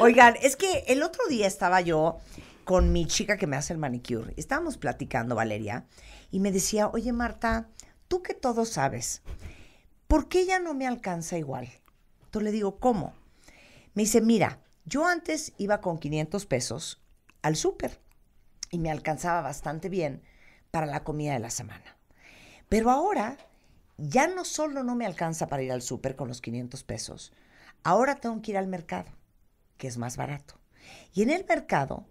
Oigan, es que el otro día estaba yo con mi chica que me hace el manicure. Estábamos platicando, Valeria, y me decía, oye Marta, tú que todo sabes, ¿por qué ya no me alcanza igual? Entonces le digo, ¿cómo? Me dice, mira, yo antes iba con 500 pesos al súper y me alcanzaba bastante bien para la comida de la semana. Pero ahora ya no solo no me alcanza para ir al súper con los 500 pesos, ahora tengo que ir al mercado es más barato. Y en el mercado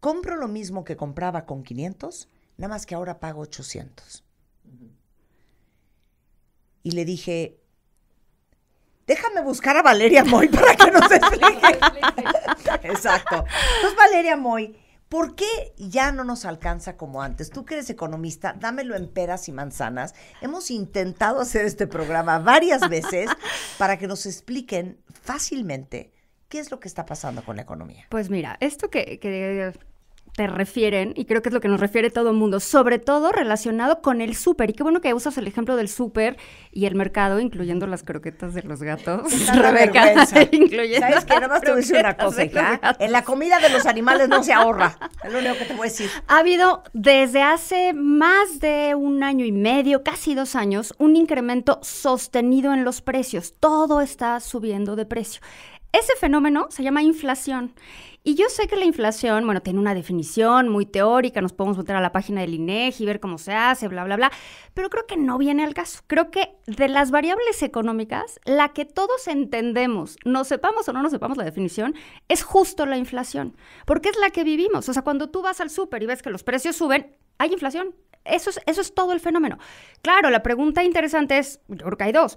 compro lo mismo que compraba con 500, nada más que ahora pago 800. Y le dije, déjame buscar a Valeria Moy para que nos explique. Exacto. Entonces, Valeria Moy, ¿por qué ya no nos alcanza como antes? Tú que eres economista, dámelo en peras y manzanas. Hemos intentado hacer este programa varias veces para que nos expliquen fácilmente ¿Qué es lo que está pasando con la economía? Pues mira, esto que, te refieren, y creo que es lo que nos refiere todo el mundo, sobre todo relacionado con el súper. Y qué bueno que usas el ejemplo del súper y el mercado, incluyendo las croquetas de los gatos. Rebeca, incluyendo ¿Sabes que Nada más te voy a decir una cosa, En la comida de los animales no se ahorra. Es lo único que te voy a decir. Ha habido desde hace más de un año y medio, casi dos años, un incremento sostenido en los precios. Todo está subiendo de precio. Ese fenómeno se llama inflación. Y yo sé que la inflación, bueno, tiene una definición muy teórica, nos podemos meter a la página del INEGI y e ver cómo se hace, bla, bla, bla, pero creo que no viene al caso. Creo que de las variables económicas, la que todos entendemos, no sepamos o no nos sepamos la definición, es justo la inflación, porque es la que vivimos. O sea, cuando tú vas al súper y ves que los precios suben, hay inflación, eso es, eso es, todo el fenómeno. Claro, la pregunta interesante es, yo creo que hay dos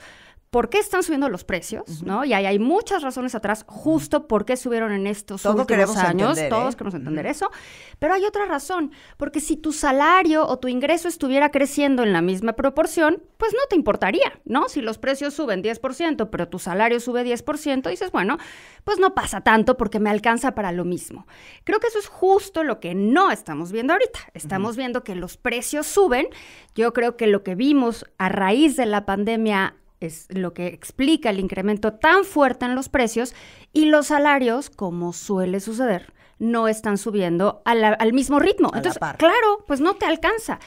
por qué están subiendo los precios, ¿no? Y hay muchas razones atrás justo por qué subieron en estos últimos años. ¿eh? Todos queremos entender eso. Pero hay otra razón, porque si tu salario o tu ingreso estuviera creciendo en la misma proporción, pues no te importaría, ¿no? Si los precios suben 10%, pero tu salario sube 10%, dices, bueno, pues no pasa tanto porque me alcanza para lo mismo. Creo que eso es justo lo que no estamos viendo ahorita. Estamos viendo que los precios suben. Yo creo que lo que vimos a raíz de la pandemia es lo que explica el incremento tan fuerte en los precios y los salarios, como suele suceder, no están subiendo al mismo ritmo. Entonces, claro, pues no te alcanza.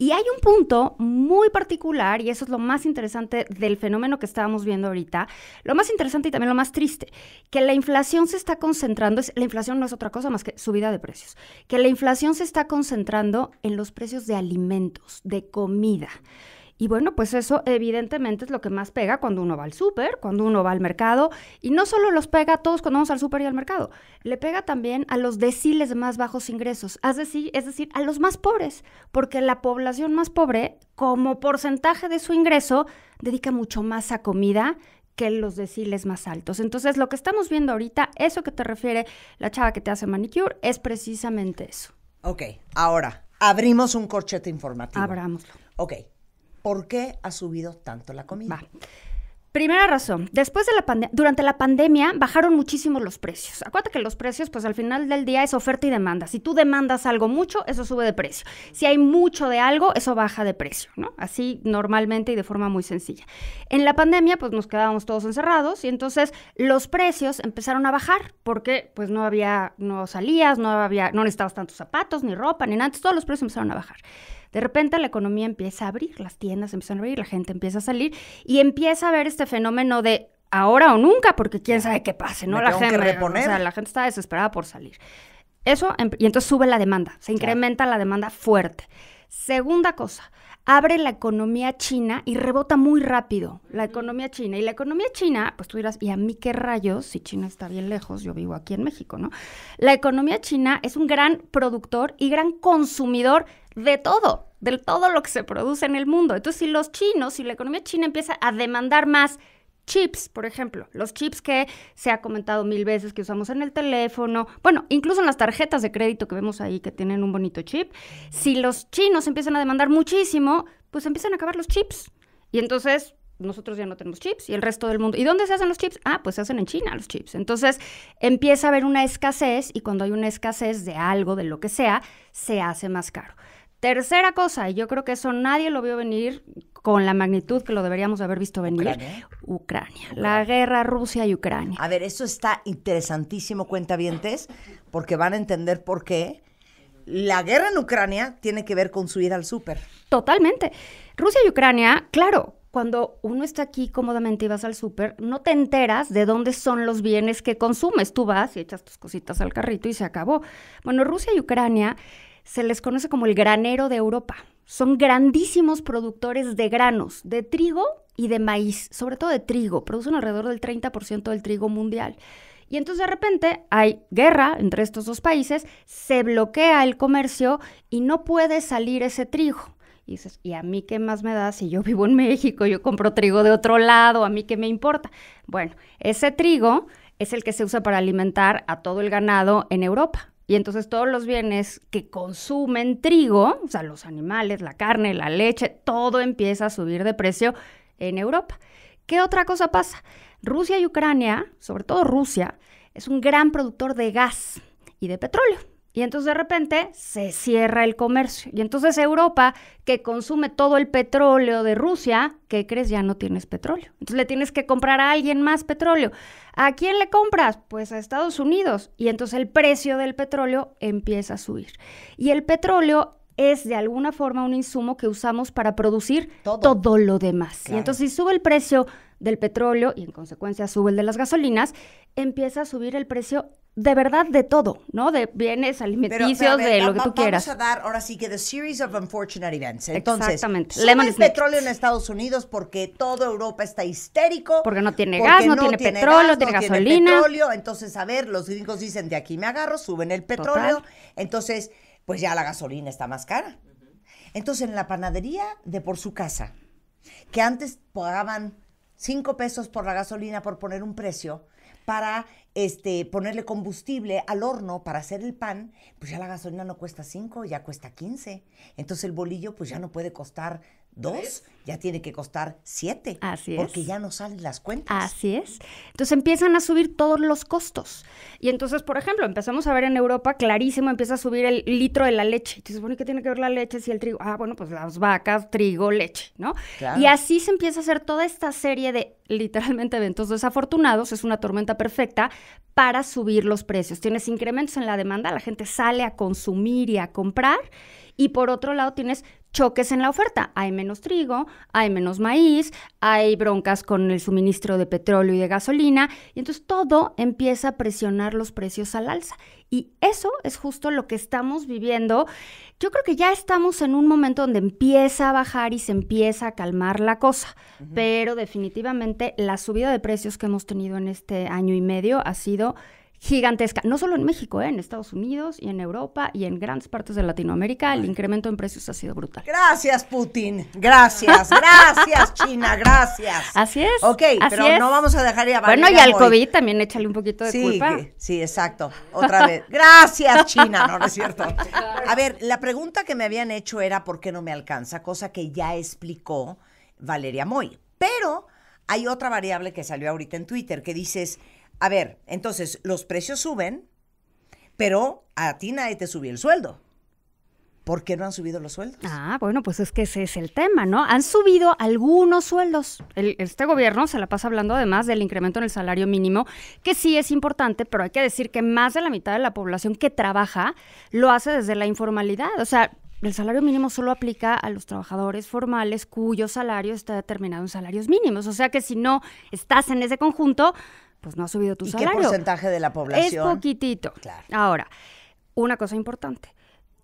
Y hay un punto muy particular, y eso es lo más interesante del fenómeno que estábamos viendo ahorita, lo más interesante y también lo más triste, que la inflación se está concentrando, la inflación no es otra cosa más que subida de precios, que la inflación se está concentrando en los precios de alimentos, de comida. Y bueno, pues eso evidentemente es lo que más pega cuando uno va al súper, cuando uno va al mercado. Y no solo los pega a todos cuando vamos al super y al mercado, le pega también a los deciles de más bajos ingresos, es decir, es decir, a los más pobres, porque la población más pobre, como porcentaje de su ingreso, dedica mucho más a comida que los deciles más altos. Entonces, lo que estamos viendo ahorita, eso que te refiere la chava que te hace manicure, es precisamente eso. Ok, ahora abrimos un corchete informativo. Abrámoslo. Ok, ¿Por qué ha subido tanto la comida? Primera razón, después de la pandemia, durante la pandemia bajaron muchísimo los precios. Acuérdate que los precios, pues al final del día es oferta y demanda. Si tú demandas algo mucho, eso sube de precio. Si hay mucho de algo, eso baja de precio, ¿no? Así normalmente y de forma muy sencilla. En la pandemia, pues nos quedábamos todos encerrados y entonces los precios empezaron a bajar porque pues no había, no salías, no había, no necesitabas tantos zapatos, ni ropa, ni nada. todos los precios empezaron a bajar. De repente la economía empieza a abrir, las tiendas empiezan a abrir, la gente empieza a salir y empieza a ver este fenómeno de ahora o nunca, porque quién sabe qué pase, ¿no? la gente, la gente está desesperada por salir. Eso, em, y entonces sube la demanda, se incrementa la demanda fuerte. Segunda cosa, abre la economía china y rebota muy rápido la economía china. Y la economía china, pues tú dirás, ¿y a mí qué rayos? Si China está bien lejos, yo vivo aquí en México, ¿no? La economía china es un gran productor y gran consumidor de todo de todo lo que se produce en el mundo. Entonces, si los chinos, si la economía china empieza a demandar más chips, por ejemplo, los chips que se ha comentado mil veces que usamos en el teléfono, bueno, incluso en las tarjetas de crédito que vemos ahí que tienen un bonito chip, si los chinos empiezan a demandar muchísimo, pues empiezan a acabar los chips. Y entonces nosotros ya no tenemos chips y el resto del mundo. ¿Y dónde se hacen los chips? Ah, pues se hacen en China los chips. Entonces empieza a haber una escasez y cuando hay una escasez de algo, de lo que sea, se hace más caro. Tercera cosa, y yo creo que eso nadie lo vio venir con la magnitud que lo deberíamos haber visto venir. Ucrania. La guerra Rusia y Ucrania. A ver, eso está interesantísimo, cuentavientes, porque van a entender por qué la guerra en Ucrania tiene que ver con su ida al súper. Totalmente. Rusia y Ucrania, claro, cuando uno está aquí cómodamente y vas al súper, no te enteras de dónde son los bienes que consumes. Tú vas y echas tus cositas al carrito y se acabó. Bueno, Rusia y Ucrania se les conoce como el granero de Europa. Son grandísimos productores de granos, de trigo y de maíz, sobre todo de trigo. Producen alrededor del 30% del trigo mundial. Y entonces de repente hay guerra entre estos dos países, se bloquea el comercio y no puede salir ese trigo. Y dices, ¿y a mí qué más me da si yo vivo en México, yo compro trigo de otro lado, a mí qué me importa? Bueno, ese trigo es el que se usa para alimentar a todo el ganado en Europa. Y entonces todos los bienes que consumen trigo, o sea, los animales, la carne, la leche, todo empieza a subir de precio en Europa. ¿Qué otra cosa pasa? Rusia y Ucrania, sobre todo Rusia, es un gran productor de gas y de petróleo. Y entonces de repente se cierra el comercio. Y entonces Europa, que consume todo el petróleo de Rusia, ¿qué crees? Ya no tienes petróleo. Entonces le tienes que comprar a alguien más petróleo. ¿A quién le compras? Pues a Estados Unidos. Y entonces el precio del petróleo empieza a subir. Y el petróleo es de alguna forma un insumo que usamos para producir todo, lo demás. Y entonces si sube el precio del petróleo y en consecuencia sube el de las gasolinas, empieza a subir el precio de verdad de todo, ¿no? De bienes, alimenticios, de lo que tú quieras. a dar ahora sí que series of unfortunate events. Entonces, Exactamente. el petróleo en Estados Unidos porque toda Europa está histérico. Porque no tiene gas, no, tiene, petróleo, No tiene gasolina. Tiene petróleo. Entonces, a ver, los gringos dicen de aquí me agarro, suben el petróleo. Entonces pues ya la gasolina está más cara. Entonces, en la panadería de por su casa, que antes pagaban cinco pesos por la gasolina por poner un precio, para este, ponerle combustible al horno para hacer el pan, pues ya la gasolina no cuesta 5, ya cuesta 15. Entonces el bolillo pues ya no puede costar dos, ya tiene que costar siete. Así es. Porque ya no salen las cuentas. Así es. Entonces empiezan a subir todos los costos. Y entonces, por ejemplo, empezamos a ver en Europa clarísimo, empieza a subir el litro de la leche. Entonces, supone que ¿qué tiene que ver la leche si el trigo? Ah, bueno, pues las vacas, trigo, leche, ¿no? Y así se empieza a hacer toda esta serie de literalmente eventos desafortunados, es una tormenta perfecta para subir los precios. Tienes incrementos en la demanda, la gente sale a consumir y a comprar, y por otro lado tienes choques en la oferta. Hay menos trigo, hay menos maíz, hay broncas con el suministro de petróleo y de gasolina, y entonces todo empieza a presionar los precios al alza. Y eso es justo lo que estamos viviendo. Yo creo que ya estamos en un momento donde empieza a bajar y se empieza a calmar la cosa, pero definitivamente la subida de precios que hemos tenido en este año y medio ha sido gigantesca, no solo en México, eh, en Estados Unidos y en Europa y en grandes partes de Latinoamérica, el incremento en precios ha sido brutal. Gracias, Putin. Gracias, gracias, China, gracias. Así es. Ok, pero no vamos a dejar ya. Bueno, y al COVID también échale un poquito de sí, culpa. sí, exacto. Otra vez. Gracias, China, no, no es cierto. A ver, la pregunta que me habían hecho era por qué no me alcanza, cosa que ya explicó Valeria Moy. Pero hay otra variable que salió ahorita en Twitter que dices a ver, entonces los precios suben, pero a ti nadie te subió el sueldo. ¿Por qué no han subido los sueldos? Ah, bueno, pues es que ese es el tema, ¿no? Han subido algunos sueldos. este gobierno se la pasa hablando además del incremento en el salario mínimo, que sí es importante, pero hay que decir que más de la mitad de la población que trabaja lo hace desde la informalidad. O sea, el salario mínimo solo aplica a los trabajadores formales cuyo salario está determinado en salarios mínimos. O sea que si no estás en ese conjunto, pues no ha subido tu ¿Y ¿Qué porcentaje de la población? Es poquitito. Claro. Ahora, una cosa importante.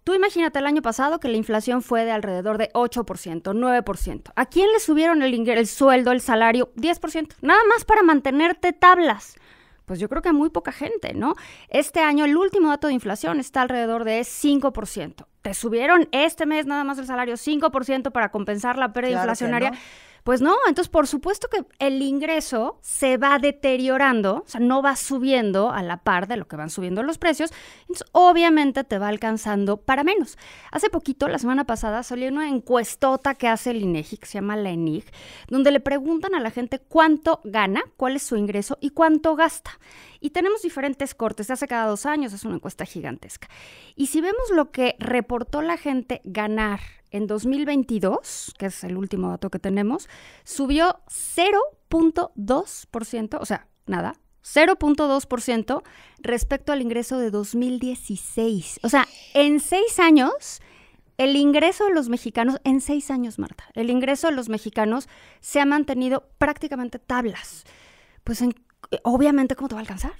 Tú imagínate el año pasado que la inflación fue de alrededor de 8%, 9%. ¿A quién le subieron el, el sueldo, el salario? 10%. Nada más para mantenerte tablas. Pues yo creo que a muy poca gente, ¿no? Este año el último dato de inflación está alrededor de 5%. Te subieron este mes nada más el salario 5% para compensar la pérdida inflacionaria. Pues no, entonces por supuesto que el ingreso se va deteriorando, o sea, no va subiendo a la par de lo que van subiendo los precios, entonces obviamente te va alcanzando para menos. Hace poquito, la semana pasada, salió una encuestota que hace el INEGI, que se llama la ENIG, donde le preguntan a la gente cuánto gana, cuál es su ingreso y cuánto gasta. Y tenemos diferentes cortes, hace cada dos años es una encuesta gigantesca. Y si vemos lo que reportó la gente ganar en 2022, que es el último dato que tenemos, subió 0.2%, o sea, nada, 0.2% respecto al ingreso de 2016. O sea, en seis años, el ingreso de los mexicanos, en seis años, Marta, el ingreso de los mexicanos se ha mantenido prácticamente tablas. Pues en obviamente, ¿cómo te va a alcanzar?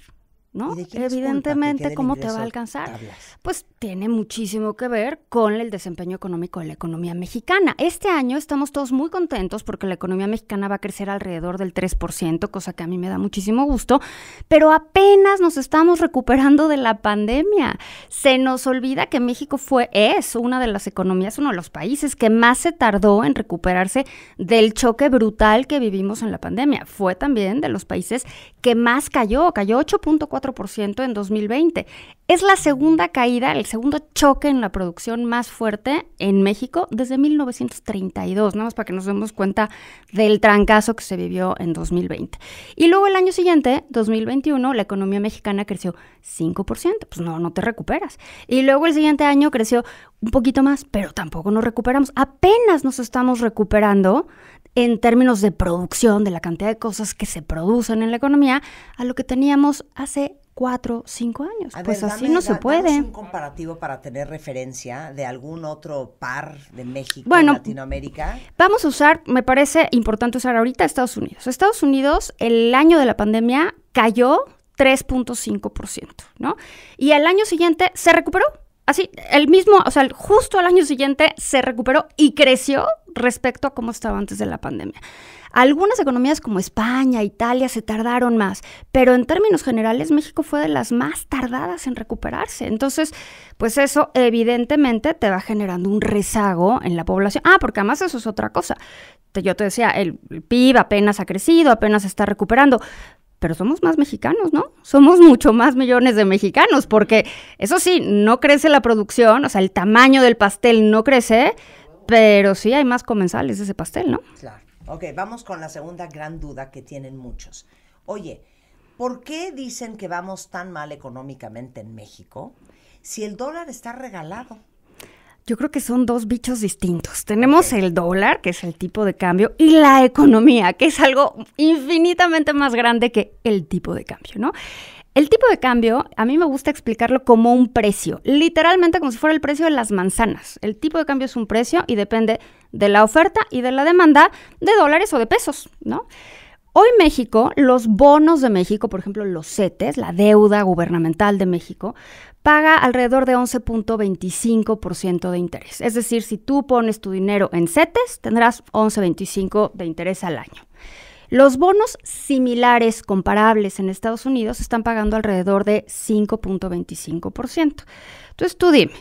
¿no? Evidentemente, ¿cómo te va a alcanzar? Pues tiene muchísimo que ver con el desempeño económico de la economía mexicana. Este año estamos todos muy contentos porque la economía mexicana va a crecer alrededor del 3%, cosa que a mí me da muchísimo gusto, pero apenas nos estamos recuperando de la pandemia. Se nos olvida que México fue, es una de las economías, uno de los países que más se tardó en recuperarse del choque brutal que vivimos en la pandemia. Fue también de los países que más cayó, cayó 8.4 ciento en 2020. Es la segunda caída, el segundo choque en la producción más fuerte en México desde 1932, nada más para que nos demos cuenta del trancazo que se vivió en 2020. Y luego el año siguiente, 2021, la economía mexicana creció 5%, pues no, no te recuperas. Y luego el siguiente año creció un poquito más, pero tampoco nos recuperamos. Apenas nos estamos recuperando en términos de producción, de la cantidad de cosas que se producen en la economía, a lo que teníamos hace cuatro, cinco años. pues así no se puede. un comparativo para tener referencia de algún otro par de México, bueno, Latinoamérica? Vamos a usar, me parece importante usar ahorita Estados Unidos. Estados Unidos, el año de la pandemia cayó 3.5%, ¿no? Y al año siguiente se recuperó así, el mismo, o sea, justo al año siguiente se recuperó y creció respecto a cómo estaba antes de la pandemia. Algunas economías como España, Italia se tardaron más, pero en términos generales México fue de las más tardadas en recuperarse. Entonces, pues eso evidentemente te va generando un rezago en la población. Ah, porque además eso es otra cosa. yo te decía, el, PIB apenas ha crecido, apenas está recuperando, pero somos más mexicanos, ¿no? Somos mucho más millones de mexicanos, porque eso sí, no crece la producción, o sea, el tamaño del pastel no crece, pero sí hay más comensales de ese pastel, ¿no? Claro. Ok, vamos con la segunda gran duda que tienen muchos. Oye, ¿por qué dicen que vamos tan mal económicamente en México si el dólar está regalado? Yo creo que son dos bichos distintos. Tenemos el dólar, que es el tipo de cambio, y la economía, que es algo infinitamente más grande que el tipo de cambio, ¿no? El tipo de cambio, a mí me gusta explicarlo como un precio, literalmente como si fuera el precio de las manzanas. El tipo de cambio es un precio y depende de la oferta y de la demanda de dólares o de pesos, ¿no? Hoy México, los bonos de México, por ejemplo, los CETES, la deuda gubernamental de México, paga alrededor de 11.25% de interés. Es decir, si tú pones tu dinero en CETES, tendrás 11.25 de interés al año. Los bonos similares comparables en Estados Unidos están pagando alrededor de 5.25%. Entonces tú dime,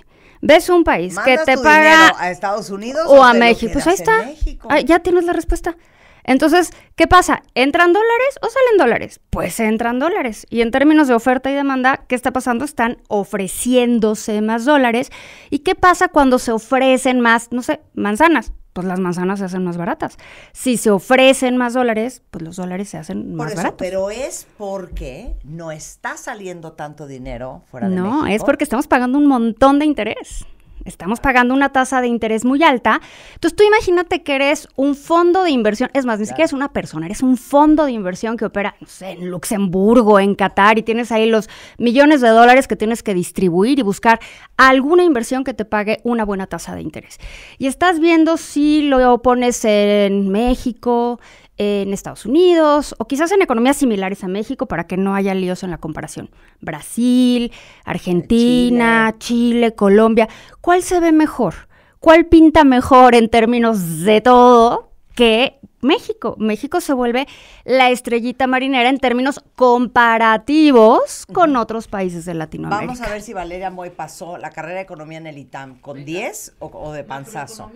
ves un país que te paga a Estados Unidos o, a México, pues ahí está. Ah, ya tienes la respuesta. Entonces, ¿qué pasa? ¿Entran dólares o salen dólares? Pues entran dólares. Y en términos de oferta y demanda, ¿qué está pasando? Están ofreciéndose más dólares. ¿Y qué pasa cuando se ofrecen más, no sé, manzanas? pues las manzanas se hacen más baratas. Si se ofrecen más dólares, pues los dólares se hacen más baratos. Pero es porque no está saliendo tanto dinero fuera de no, No, es porque estamos pagando un montón de interés estamos pagando una tasa de interés muy alta. Entonces tú imagínate que eres un fondo de inversión, es más, ni siquiera es una persona, eres un fondo de inversión que opera no sé, en Luxemburgo, en Qatar, y tienes ahí los millones de dólares que tienes que distribuir y buscar alguna inversión que te pague una buena tasa de interés. Y estás viendo si lo pones en México, en Estados Unidos o quizás en economías similares a México para que no haya líos en la comparación. Brasil, Argentina, Chile, Colombia. ¿Cuál se ve mejor? ¿Cuál pinta mejor en términos de todo que México. México se vuelve la estrellita marinera en términos comparativos con otros países de Latinoamérica. Vamos a ver si Valeria Moy pasó la carrera de economía en el ITAM con 10 o, de panzazo.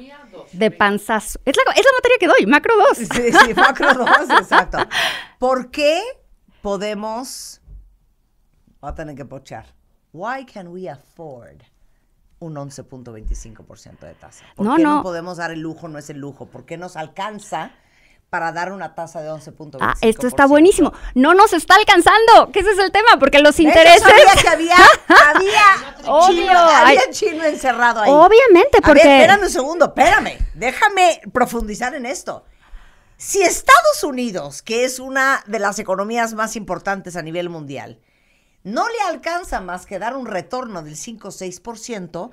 De panzazo. Es la, es la materia que doy, macro 2. Sí, sí, macro 2, exacto. ¿Por qué podemos... Va a tener que pochar. Why can we afford un 11.25% de tasa? ¿Por no, qué no podemos dar el lujo? No es el lujo. ¿Por qué nos alcanza para dar una tasa de 11.25%. Ah, esto está buenísimo. No nos está alcanzando, que ese es el tema, porque los intereses... Sabía que había, chino, había chino encerrado ahí. Obviamente, porque... espérame un segundo, espérame, déjame profundizar en esto. Si Estados Unidos, que es una de las economías más importantes a nivel mundial, no le alcanza más que dar un retorno del 5 o 6%,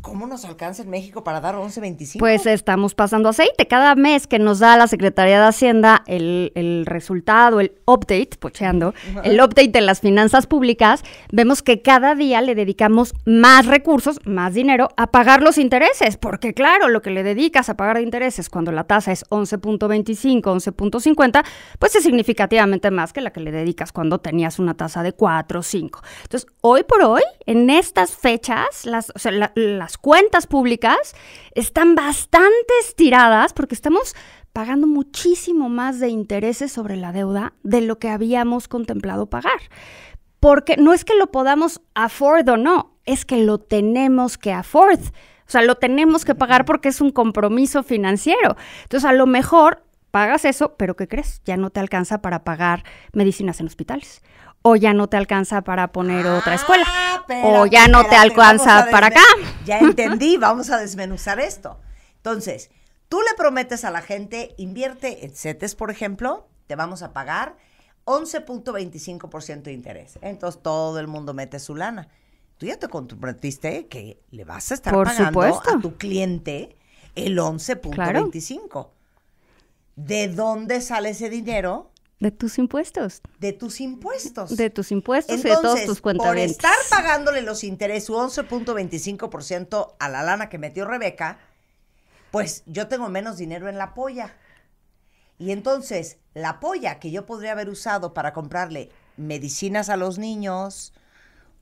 ¿Cómo nos alcanza en México para dar 11.25? Pues estamos pasando aceite. Cada mes que nos da la Secretaría de Hacienda el, resultado, el update, pocheando, el update de las finanzas públicas, vemos que cada día le dedicamos más recursos, más dinero a pagar los intereses. Porque claro, lo que le dedicas a pagar intereses cuando la tasa es 11.25, 11.50, pues es significativamente más que la que le dedicas cuando tenías una tasa de 4 o 5. Entonces, hoy por hoy, en estas fechas, las, o la las cuentas públicas están bastante estiradas porque estamos pagando muchísimo más de intereses sobre la deuda de lo que habíamos contemplado pagar. Porque no es que lo podamos afford o no, es que lo tenemos que afford. O sea, lo tenemos que pagar porque es un compromiso financiero. Entonces, a lo mejor pagas eso, pero ¿qué crees? Ya no te alcanza para pagar medicinas en hospitales o ya no te alcanza para poner otra ah, escuela, o ya no te alcanza para acá. Ya entendí, vamos a desmenuzar esto. Entonces, tú le prometes a la gente, invierte en CETES, por ejemplo, te vamos a pagar 11.25% de interés. Entonces, todo el mundo mete su lana. Tú ya te comprometiste que le vas a estar pagando a tu cliente el 11.25. ¿De dónde sale ese dinero? De tus impuestos. De tus impuestos. De tus impuestos y de todos tus cuentas. Por estar pagándole los intereses, su 11.25% a la lana que metió Rebeca, pues yo tengo menos dinero en la polla. Y entonces, la polla que yo podría haber usado para comprarle medicinas a los niños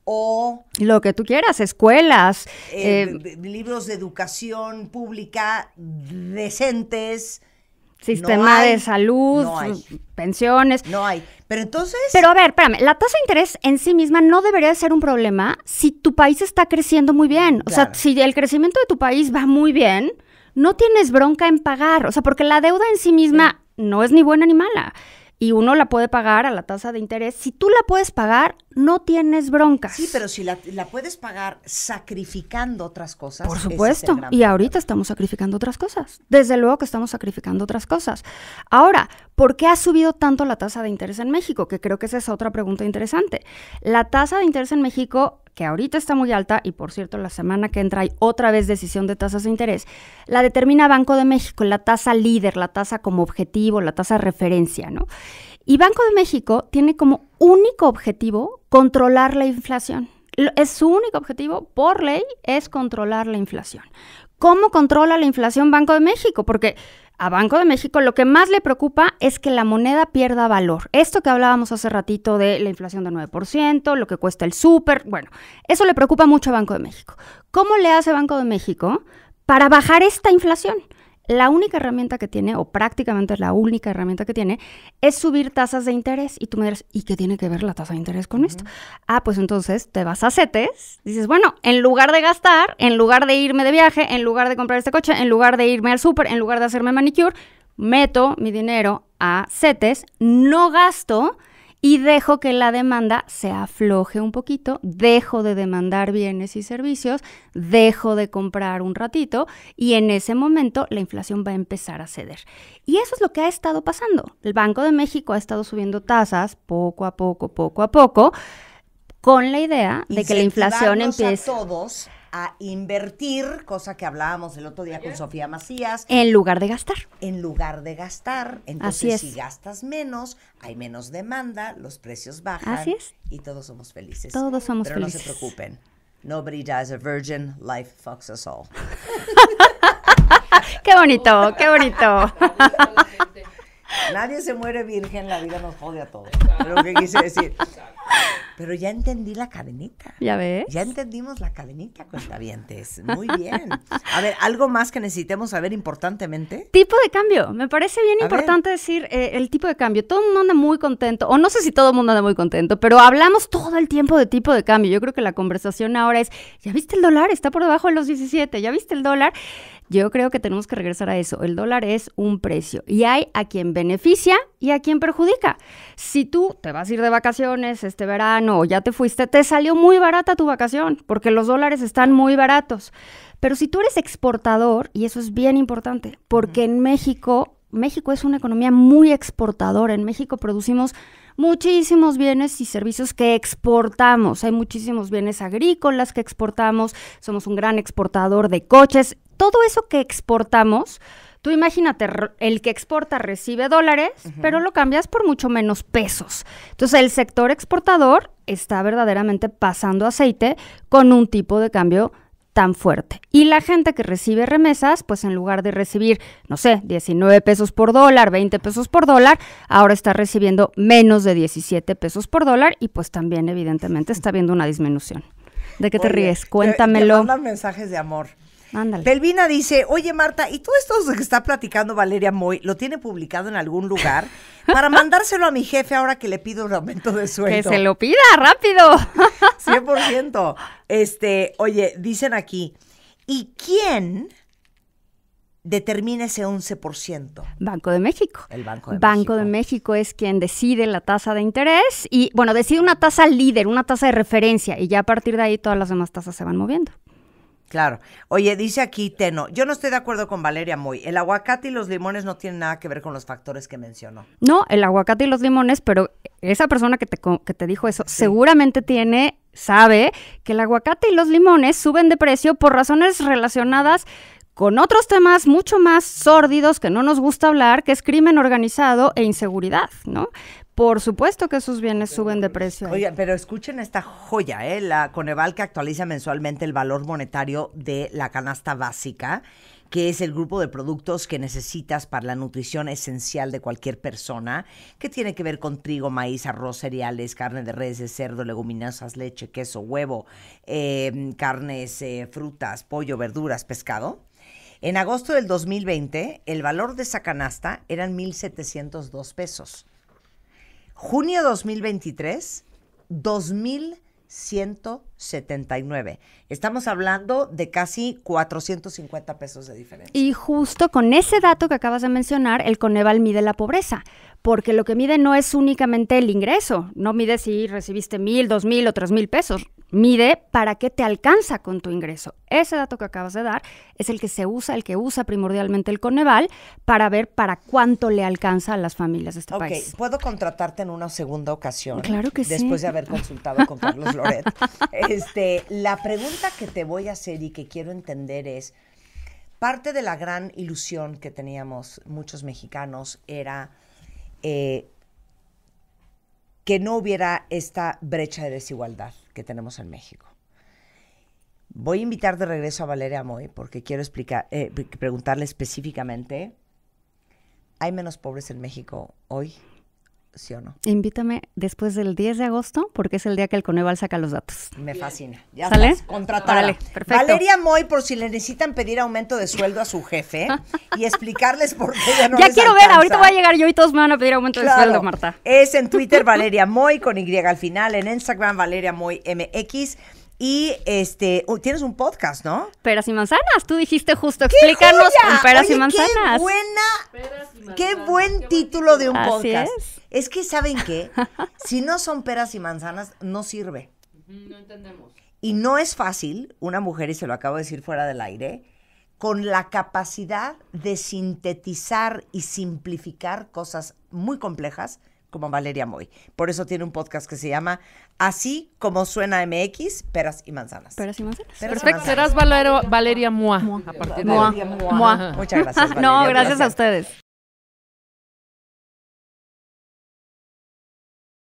o... Lo que tú quieras, escuelas. Eh, eh, libros de educación pública decentes, Sistema de salud, pensiones. No hay. Pero entonces. Pero a ver, espérame, la tasa de interés en sí misma no debería ser un problema si tu país está creciendo muy bien. O sea, si el crecimiento de tu país va muy bien, no tienes bronca en pagar. O sea, porque la deuda en sí misma no es ni buena ni mala y uno la puede pagar a la tasa de interés. Si tú la puedes pagar, no tienes broncas. Sí, pero si la, puedes pagar sacrificando otras cosas. Por supuesto. y ahorita estamos sacrificando otras cosas. Desde luego que estamos sacrificando otras cosas. Ahora, ¿por qué ha subido tanto la tasa de interés en México? Que creo que esa es otra pregunta interesante. La tasa de interés en México que ahorita está muy alta, y por cierto, la semana que entra hay otra vez decisión de tasas de interés, la determina Banco de México, la tasa líder, la tasa como objetivo, la tasa referencia, ¿no? Y Banco de México tiene como único objetivo controlar la inflación. Es su único objetivo por ley es controlar la inflación. ¿Cómo controla la inflación Banco de México? Porque a Banco de México lo que más le preocupa es que la moneda pierda valor. Esto que hablábamos hace ratito de la inflación del 9%, lo que cuesta el súper, bueno, eso le preocupa mucho a Banco de México. ¿Cómo le hace Banco de México para bajar esta inflación? la única herramienta que tiene, o prácticamente la única herramienta que tiene, es subir tasas de interés. Y tú me dirás, ¿y qué tiene que ver la tasa de interés con esto? Ah, pues entonces te vas a CETES, dices, bueno, en lugar de gastar, en lugar de irme de viaje, en lugar de comprar este coche, en lugar de irme al súper, en lugar de hacerme manicure, meto mi dinero a CETES, no gasto y dejo que la demanda se afloje un poquito, dejo de demandar bienes y servicios, dejo de comprar un ratito y en ese momento la inflación va a empezar a ceder. Y eso es lo que ha estado pasando. El Banco de México ha estado subiendo tasas poco a poco, poco a poco, con la idea de que la inflación empiece... A a invertir, cosa que hablábamos el otro día con Sofía Macías. En lugar de gastar. En lugar de gastar. Entonces, si gastas menos, hay menos demanda, los precios bajan. Así es. Y todos somos felices. Todos somos Pero felices. no se preocupen. Nobody dies a virgin, life fucks us all. qué bonito, qué bonito. Nadie se muere virgen, la vida nos jode a todos. lo que quise decir. Pero ya entendí la cadenita. ¿Ya ves? Ya entendimos la cadenita, cuentavientes. Muy bien. A ver, ¿algo más que necesitemos saber importantemente? Tipo de cambio. Me parece bien importante decir eh, el tipo de cambio. Todo el mundo anda muy contento, o no sé si todo el mundo anda muy contento, pero hablamos todo el tiempo de tipo de cambio. Yo creo que la conversación ahora es, ¿ya viste el dólar? Está por debajo de los 17. ¿Ya viste el dólar? Yo creo que tenemos que regresar a eso. El dólar es un precio y hay a quien beneficia y a quien perjudica. Si tú te vas a ir de vacaciones este verano, no, ya te fuiste, te salió muy barata tu vacación, porque los dólares están muy baratos. Pero si tú eres exportador, y eso es bien importante, porque en México, México es una economía muy exportadora, en México producimos muchísimos bienes y servicios que exportamos, hay muchísimos bienes agrícolas que exportamos, somos un gran exportador de coches, todo eso que exportamos, Tú imagínate, el que exporta recibe dólares, pero lo cambias por mucho menos pesos. Entonces, el sector exportador está verdaderamente pasando aceite con un tipo de cambio tan fuerte. Y la gente que recibe remesas, pues en lugar de recibir, no sé, 19 pesos por dólar, 20 pesos por dólar, ahora está recibiendo menos de 17 pesos por dólar y pues también evidentemente está viendo una disminución. ¿De qué te ríes? Cuéntamelo. mensajes de amor. Ándale. Belvina dice, oye Marta, ¿y todo esto que está platicando Valeria Moy lo tiene publicado en algún lugar? Para mandárselo a mi jefe ahora que le pido un aumento de sueldo. Que se lo pida rápido. 100%. Este, oye, dicen aquí, ¿y quién determina ese 11%? Banco de México. El Banco de Banco de México es quien decide la tasa de interés y, bueno, decide una tasa líder, una tasa de referencia y ya a partir de ahí todas las demás tasas se van moviendo. Claro. Oye, dice aquí Teno, yo no estoy de acuerdo con Valeria Moy. El aguacate y los limones no tienen nada que ver con los factores que mencionó. No, el aguacate y los limones, pero esa persona que te, que te dijo eso seguramente tiene, sabe que el aguacate y los limones suben de precio por razones relacionadas con otros temas mucho más sórdidos que no nos gusta hablar, que es crimen organizado e inseguridad, ¿no? Por supuesto que sus bienes suben de precio. Oye, pero escuchen esta joya, ¿eh? La Coneval que actualiza mensualmente el valor monetario de la canasta básica, que es el grupo de productos que necesitas para la nutrición esencial de cualquier persona, que tiene que ver con trigo, maíz, arroz, cereales, carne de res, de cerdo, leguminosas, leche, queso, huevo, em, carnes, eh, frutas, pollo, verduras, pescado. En agosto del 2020, el valor de esa canasta eran 1,702 pesos. Junio 2023, 2,179. Estamos hablando de casi 450 pesos de diferencia. Y justo con ese dato que acabas de mencionar, el Coneval mide la pobreza, porque lo que mide no es únicamente el ingreso, no mide si recibiste mil, dos mil o tres mil pesos, mide para qué te alcanza con tu ingreso. Ese dato que acabas de dar es el que se usa, el que usa primordialmente el Coneval para ver para cuánto le alcanza a las familias de este okay. país. puedo contratarte en una segunda ocasión. Claro que sí. Después de haber consultado con Carlos Loret. Este, la pregunta que te voy a hacer y que quiero entender es parte de la gran ilusión que teníamos muchos mexicanos era eh, que no hubiera esta brecha de desigualdad que tenemos en México. Voy a invitar de regreso a Valeria Moy porque quiero explicar, eh, preguntarle específicamente, ¿hay menos pobres en México hoy ¿sí o no? Invítame después del 10 de agosto, porque es el día que el Coneval saca los datos. Me fascina. Ya ¿Sale? estás perfecto. Valeria Moy, por si le necesitan pedir aumento de sueldo a su jefe y explicarles por qué ya no Ya quiero ver, ahorita voy a llegar yo y todos me van a pedir aumento de sueldo, Marta. Es en Twitter Valeria Moy con Y al final, en Instagram Valeria Moy MX. Y este, tienes un podcast, ¿no? Peras y manzanas. Tú dijiste justo explícanos con peras y manzanas. Qué buena, qué buen título de un podcast. Es. es que saben qué, si no son peras y manzanas no sirve. No entendemos. Y no es fácil, una mujer y se lo acabo de decir fuera del aire, con la capacidad de sintetizar y simplificar cosas muy complejas como Valeria Moy. Por eso tiene un podcast que se llama Así como suena MX, peras y manzanas. Peras y manzanas. Perfecto. Serás Valeria Moa. partir Muchas gracias. Valeria, no, gracias a ustedes.